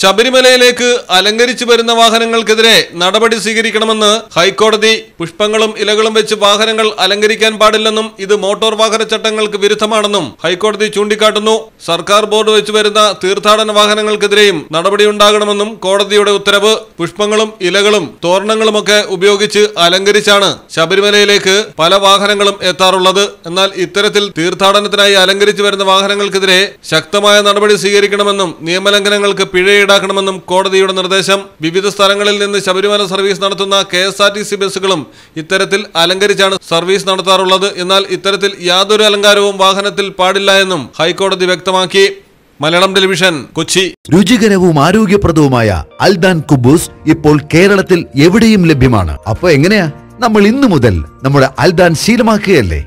ശബരിമലയിലേക്ക് അലങ്കരിച്ചു വരുന്ന വാഹനങ്ങൾക്കെതിരെ നടപടി സ്വീകരിക്കണമെന്ന് ഹൈക്കോടതി പുഷ്പങ്ങളും ഇലകളും വെച്ച് വാഹനങ്ങൾ അലങ്കരിക്കാൻ പാടില്ലെന്നും ഇത് മോട്ടോർ വാഹന ചട്ടങ്ങൾക്ക് വിരുദ്ധമാണെന്നും ഹൈക്കോടതി ചൂണ്ടിക്കാട്ടുന്നു സർക്കാർ ബോർഡ് വെച്ച് വരുന്ന തീർത്ഥാടന വാഹനങ്ങൾക്കെതിരെയും നടപടിയുണ്ടാകണമെന്നും കോടതിയുടെ ഉത്തരവ് പുഷ്പങ്ങളും ഇലകളും തോരണങ്ങളുമൊക്കെ ഉപയോഗിച്ച് അലങ്കരിച്ചാണ് ശബരിമലയിലേക്ക് പല വാഹനങ്ങളും എത്താറുള്ളത് എന്നാൽ ഇത്തരത്തിൽ തീർത്ഥാടനത്തിനായി അലങ്കരിച്ചു വരുന്ന വാഹനങ്ങൾക്കെതിരെ ശക്തമായ നടപടി സ്വീകരിക്കണമെന്നും നിയമലംഘനങ്ങൾക്ക് പിഴ ഈടാക്കണമെന്നും കോടതിയുടെ നിർദ്ദേശം വിവിധ സ്ഥലങ്ങളിൽ നിന്ന് ശബരിമല സർവീസ് നടത്തുന്ന കെ ബസ്സുകളും ഇത്തരത്തിൽ അലങ്കരിച്ചാണ് സർവീസ് നടത്താറുള്ളത് എന്നാൽ ഇത്തരത്തിൽ യാതൊരു അലങ്കാരവും വാഹനത്തിൽ പാടില്ല എന്നും ഹൈക്കോടതി വ്യക്തമാക്കി മലയാളം ടെലിവിഷൻ കൊച്ചി രുചികരവും ആരോഗ്യപ്രദവുമായ അൽദാൻ കുബൂസ് ഇപ്പോൾ കേരളത്തിൽ എവിടെയും ലഭ്യമാണ് അപ്പൊ എങ്ങനെയാ നമ്മൾ ഇന്നു മുതൽ നമ്മുടെ അൽദാൻ ശീലമാക്കുകയല്ലേ